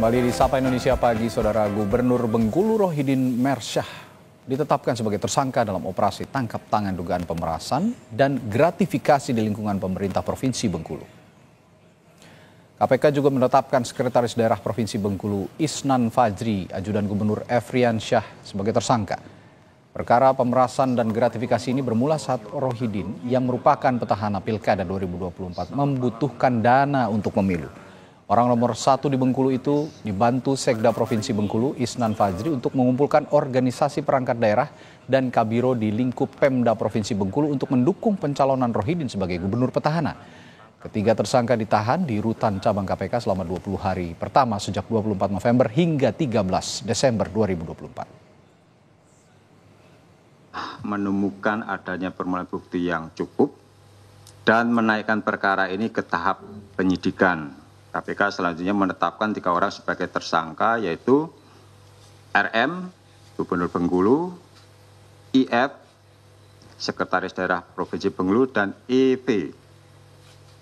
Kembali di Sapa Indonesia Pagi, Saudara Gubernur Bengkulu Rohidin Mersyah ditetapkan sebagai tersangka dalam operasi tangkap tangan dugaan pemerasan dan gratifikasi di lingkungan pemerintah Provinsi Bengkulu. KPK juga menetapkan Sekretaris Daerah Provinsi Bengkulu Isnan Fajri, Ajudan Gubernur Efrian Syah sebagai tersangka. Perkara pemerasan dan gratifikasi ini bermula saat Rohidin yang merupakan petahana Pilkada 2024 membutuhkan dana untuk pemilu. Orang nomor satu di Bengkulu itu dibantu Sekda Provinsi Bengkulu Isnan Fajri untuk mengumpulkan organisasi perangkat daerah dan Kabiro di lingkup Pemda Provinsi Bengkulu untuk mendukung pencalonan Rohidin sebagai gubernur petahana. Ketiga tersangka ditahan di rutan cabang KPK selama 20 hari pertama sejak 24 November hingga 13 Desember 2024. Menemukan adanya permulaan bukti yang cukup dan menaikkan perkara ini ke tahap penyidikan KPK selanjutnya menetapkan tiga orang sebagai tersangka yaitu RM, Gubernur Bengkulu, IF, Sekretaris Daerah Provinsi Bengkulu, dan EP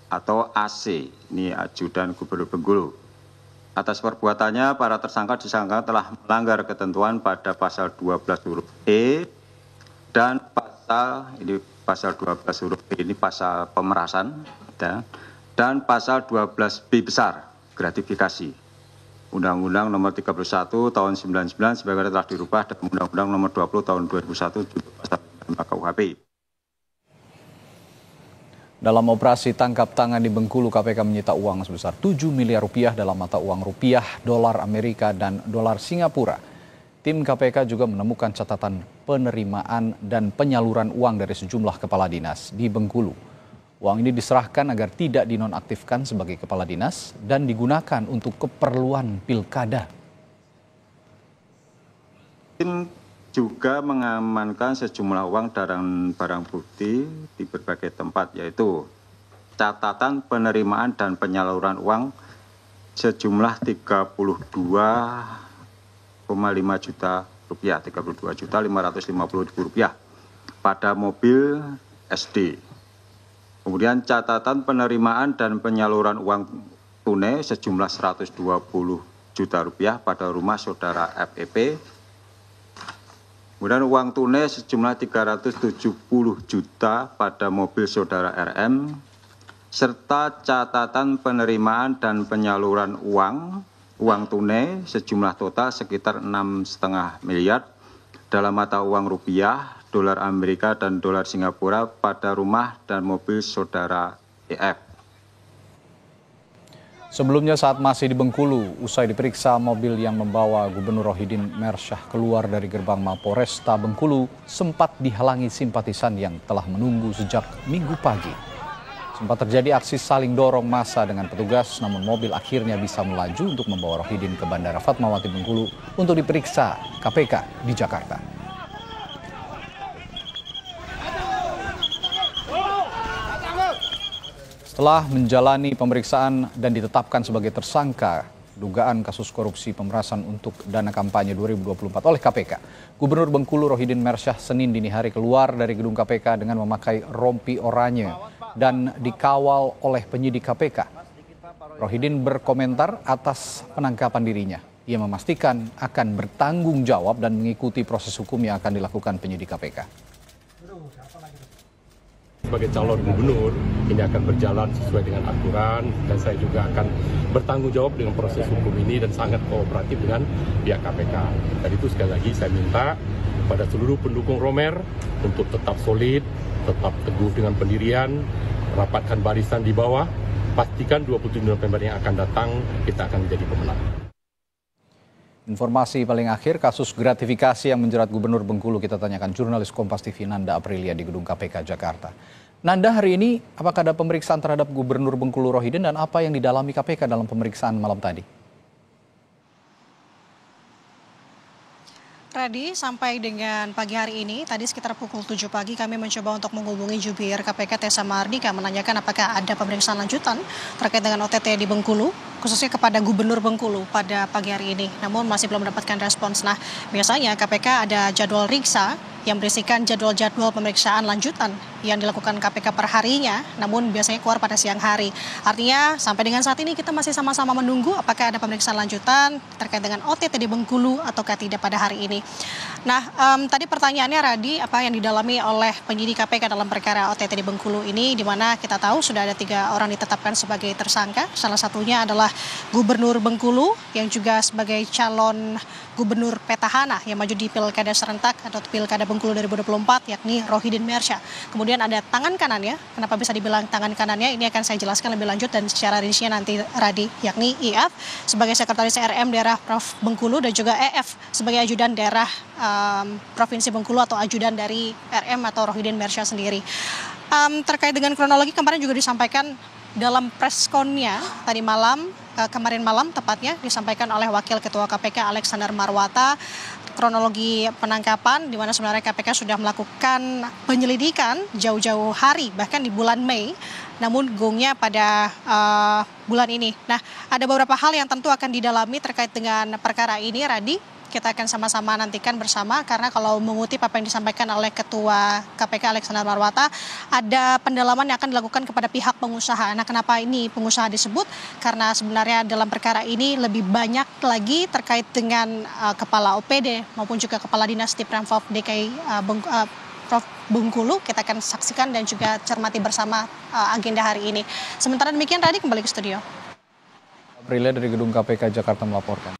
atau AC, ini Ajudan Gubernur Bengkulu. Atas perbuatannya, para tersangka disangka telah melanggar ketentuan pada pasal 12 huruf E dan pasal ini pasal 12 huruf E ini pasal pemerasan dan ya dan pasal 12B besar gratifikasi Undang-Undang nomor 31 tahun 99 sebagaimana telah dirubah dan Undang-Undang nomor 20 tahun 2001 juga pasal KUHP. Dalam operasi tangkap tangan di Bengkulu, KPK menyita uang sebesar 7 miliar rupiah dalam mata uang rupiah, dolar Amerika, dan dolar Singapura. Tim KPK juga menemukan catatan penerimaan dan penyaluran uang dari sejumlah kepala dinas di Bengkulu. Uang ini diserahkan agar tidak dinonaktifkan sebagai kepala dinas dan digunakan untuk keperluan pilkada. Tim juga mengamankan sejumlah uang dan barang bukti di berbagai tempat yaitu catatan penerimaan dan penyaluran uang sejumlah 32,5 juta rupiah, 32 juta 550 ribu rupiah pada mobil SD Kemudian catatan penerimaan dan penyaluran uang tunai sejumlah 120 juta rupiah pada rumah saudara FEP. Kemudian uang tunai sejumlah 370 juta pada mobil saudara RM serta catatan penerimaan dan penyaluran uang uang tunai sejumlah total sekitar 6,5 miliar dalam mata uang rupiah dolar Amerika dan dolar Singapura pada rumah dan mobil saudara EF. Sebelumnya saat masih di Bengkulu, usai diperiksa mobil yang membawa Gubernur Rohidin Mersyah keluar dari gerbang Resta Bengkulu sempat dihalangi simpatisan yang telah menunggu sejak minggu pagi. Sempat terjadi aksi saling dorong massa dengan petugas, namun mobil akhirnya bisa melaju untuk membawa Rohidin ke Bandara Fatmawati Bengkulu untuk diperiksa KPK di Jakarta. telah menjalani pemeriksaan dan ditetapkan sebagai tersangka dugaan kasus korupsi pemerasan untuk dana kampanye 2024 oleh KPK. Gubernur Bengkulu Rohidin Mersyah Senin dini hari keluar dari gedung KPK dengan memakai rompi oranye dan dikawal oleh penyidik KPK. Rohidin berkomentar atas penangkapan dirinya. Ia memastikan akan bertanggung jawab dan mengikuti proses hukum yang akan dilakukan penyidik KPK sebagai calon gubernur ini akan berjalan sesuai dengan aturan dan saya juga akan bertanggung jawab dengan proses hukum ini dan sangat kooperatif dengan pihak KPK. Dan itu sekali lagi saya minta pada seluruh pendukung Romer untuk tetap solid, tetap teguh dengan pendirian, rapatkan barisan di bawah, pastikan 27 November yang akan datang kita akan menjadi pemenang. Informasi paling akhir kasus gratifikasi yang menjerat Gubernur Bengkulu kita tanyakan jurnalis Kompas TV Nanda Aprilia di Gedung KPK Jakarta. Nanda hari ini apakah ada pemeriksaan terhadap Gubernur Bengkulu Rohidin dan apa yang didalami KPK dalam pemeriksaan malam tadi? Radi, sampai dengan pagi hari ini, tadi sekitar pukul 7 pagi kami mencoba untuk menghubungi jubir KPK Tessa Mardika menanyakan apakah ada pemeriksaan lanjutan terkait dengan OTT di Bengkulu khususnya kepada Gubernur Bengkulu pada pagi hari ini. Namun masih belum mendapatkan respons. Nah, biasanya KPK ada jadwal riksa yang berisikan jadwal-jadwal pemeriksaan lanjutan yang dilakukan KPK perharinya, namun biasanya keluar pada siang hari. Artinya sampai dengan saat ini kita masih sama-sama menunggu apakah ada pemeriksaan lanjutan terkait dengan OTT di Bengkulu atau tidak pada hari ini. Nah, um, tadi pertanyaannya Radi, apa yang didalami oleh penyidik KPK dalam perkara OTT di Bengkulu ini, di mana kita tahu sudah ada tiga orang ditetapkan sebagai tersangka. Salah satunya adalah Gubernur Bengkulu yang juga sebagai calon Gubernur Petahana yang maju di Pilkada Serentak atau Pilkada Bengkulu 2024, yakni Rohidin Mersha. Kemudian kemudian ada tangan kanannya. Kenapa bisa dibilang tangan kanannya? Ini akan saya jelaskan lebih lanjut dan secara rinci nanti Radi, yakni IF sebagai Sekretaris RM daerah Prof. Bengkulu dan juga EF sebagai ajudan daerah um, Provinsi Bengkulu atau ajudan dari RM atau Rohidin Mersya sendiri. Um, terkait dengan kronologi kemarin juga disampaikan dalam preskonnya tadi malam eh, kemarin malam tepatnya disampaikan oleh Wakil Ketua KPK Alexander Marwata kronologi penangkapan di mana sebenarnya KPK sudah melakukan penyelidikan jauh-jauh hari bahkan di bulan Mei namun gongnya pada uh, bulan ini. Nah, ada beberapa hal yang tentu akan didalami terkait dengan perkara ini Radi kita akan sama-sama nantikan bersama karena kalau mengutip apa yang disampaikan oleh Ketua KPK Alexander Marwata, ada pendalaman yang akan dilakukan kepada pihak pengusaha. Nah, kenapa ini pengusaha disebut? Karena sebenarnya dalam perkara ini lebih banyak lagi terkait dengan uh, kepala OPD maupun juga kepala dinas di Pemprov DKI uh, Beng uh, Prof. Bengkulu kita akan saksikan dan juga cermati bersama uh, agenda hari ini. Sementara demikian tadi kembali ke studio. Aprilia dari Gedung KPK Jakarta melaporkan.